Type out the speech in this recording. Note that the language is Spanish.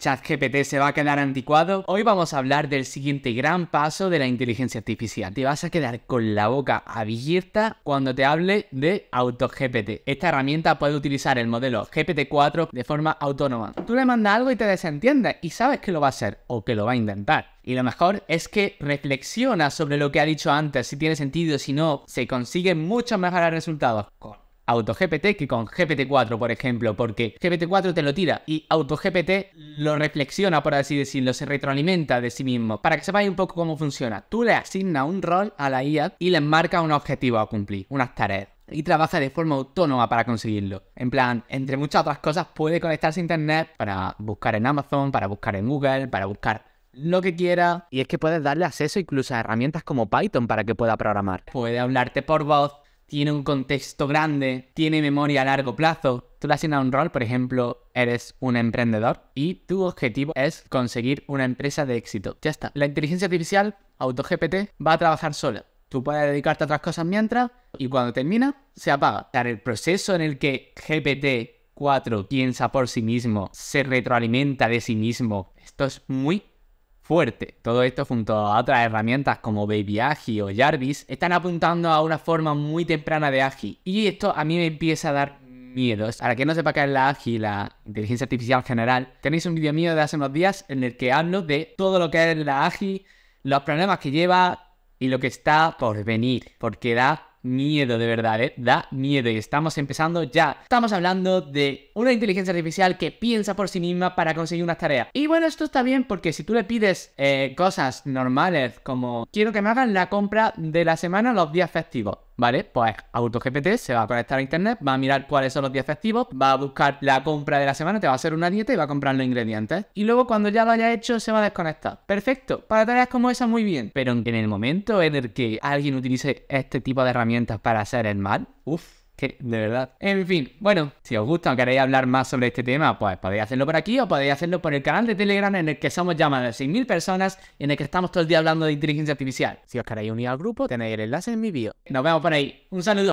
ChatGPT se va a quedar anticuado. Hoy vamos a hablar del siguiente gran paso de la inteligencia artificial. Te vas a quedar con la boca abierta cuando te hable de AutoGPT. Esta herramienta puede utilizar el modelo GPT-4 de forma autónoma. Tú le mandas algo y te desentiendes y sabes que lo va a hacer o que lo va a intentar. Y lo mejor es que reflexiona sobre lo que ha dicho antes, si tiene sentido, si no, se consiguen muchos mejores resultados AutoGPT que con GPT-4, por ejemplo, porque GPT-4 te lo tira y AutoGPT lo reflexiona, por así decirlo, se retroalimenta de sí mismo. Para que sepáis un poco cómo funciona, tú le asignas un rol a la IA y le marca un objetivo a cumplir, unas tareas y trabaja de forma autónoma para conseguirlo. En plan, entre muchas otras cosas, puede conectarse a internet para buscar en Amazon, para buscar en Google, para buscar lo que quiera. Y es que puedes darle acceso incluso a herramientas como Python para que pueda programar. Puede hablarte por voz, tiene un contexto grande, tiene memoria a largo plazo. Tú le asignas un rol, por ejemplo, eres un emprendedor y tu objetivo es conseguir una empresa de éxito. Ya está. La inteligencia artificial, AutoGPT, va a trabajar sola. Tú puedes dedicarte a otras cosas mientras y cuando termina, se apaga. el proceso en el que GPT-4 piensa por sí mismo, se retroalimenta de sí mismo, esto es muy fuerte. Todo esto junto a otras herramientas como Baby o Jarvis están apuntando a una forma muy temprana de Agi y esto a mí me empieza a dar miedos. Para que no sepa qué es la AGI, la inteligencia artificial general, tenéis un vídeo mío de hace unos días en el que hablo de todo lo que es la AGI, los problemas que lleva y lo que está por venir, porque da miedo, de verdad, ¿eh? Da miedo y estamos empezando ya. Estamos hablando de una inteligencia artificial que piensa por sí misma para conseguir unas tareas. Y bueno, esto está bien porque si tú le pides eh, cosas normales como quiero que me hagan la compra de la semana los días festivos. ¿Vale? Pues AutoGPT se va a conectar a internet, va a mirar cuáles son los días festivos, va a buscar la compra de la semana, te va a hacer una dieta y va a comprar los ingredientes. Y luego cuando ya lo haya hecho se va a desconectar. Perfecto, para tareas como esa muy bien. Pero en el momento en el que alguien utilice este tipo de herramientas, para hacer el mal. Uf. que de verdad. En fin, bueno, si os gusta o queréis hablar más sobre este tema, pues podéis hacerlo por aquí o podéis hacerlo por el canal de Telegram en el que somos ya más de 6.000 personas y en el que estamos todo el día hablando de inteligencia artificial. Si os queréis unir al grupo, tenéis el enlace en mi bio. Nos vemos por ahí. Un saludo.